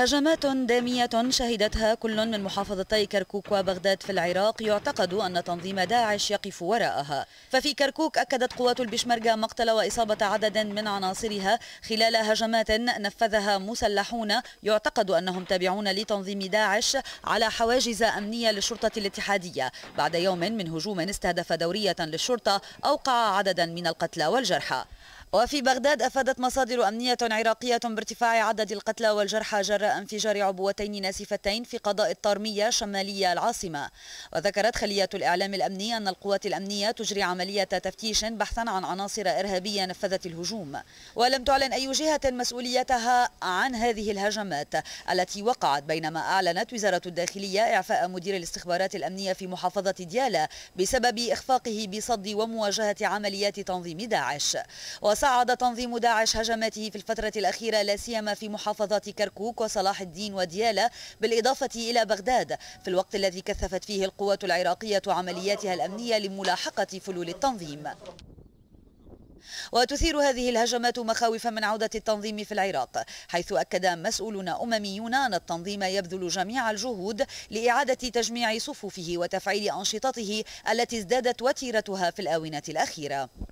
هجمات دامية شهدتها كل من محافظتي كركوك وبغداد في العراق يعتقد أن تنظيم داعش يقف وراءها ففي كركوك أكدت قوات البشمرجة مقتل وإصابة عدد من عناصرها خلال هجمات نفذها مسلحون يعتقد أنهم تابعون لتنظيم داعش على حواجز أمنية للشرطة الاتحادية بعد يوم من هجوم استهدف دورية للشرطة أوقع عددا من القتلى والجرحى وفي بغداد أفادت مصادر أمنية عراقية بارتفاع عدد القتلى والجرحى جراء انفجار عبوتين ناسفتين في قضاء الطارمية شمالية العاصمة وذكرت خلية الإعلام الأمني أن القوات الأمنية تجري عملية تفتيش بحثا عن عناصر إرهابية نفذت الهجوم ولم تعلن أي جهة مسؤوليتها عن هذه الهجمات التي وقعت بينما أعلنت وزارة الداخلية إعفاء مدير الاستخبارات الأمنية في محافظة ديالى بسبب إخفاقه بصد ومواجهة عمليات تنظيم داعش وصعد تنظيم داعش هجماته في الفترة الأخيرة لا سيما في محافظة كركوك وصد صلاح الدين وديالة بالإضافة إلى بغداد في الوقت الذي كثفت فيه القوات العراقية عملياتها الأمنية لملاحقة فلول التنظيم وتثير هذه الهجمات مخاوف من عودة التنظيم في العراق حيث أكد مسؤولون أمميون أن التنظيم يبذل جميع الجهود لإعادة تجميع صفوفه وتفعيل أنشطته التي ازدادت وتيرتها في الآونة الأخيرة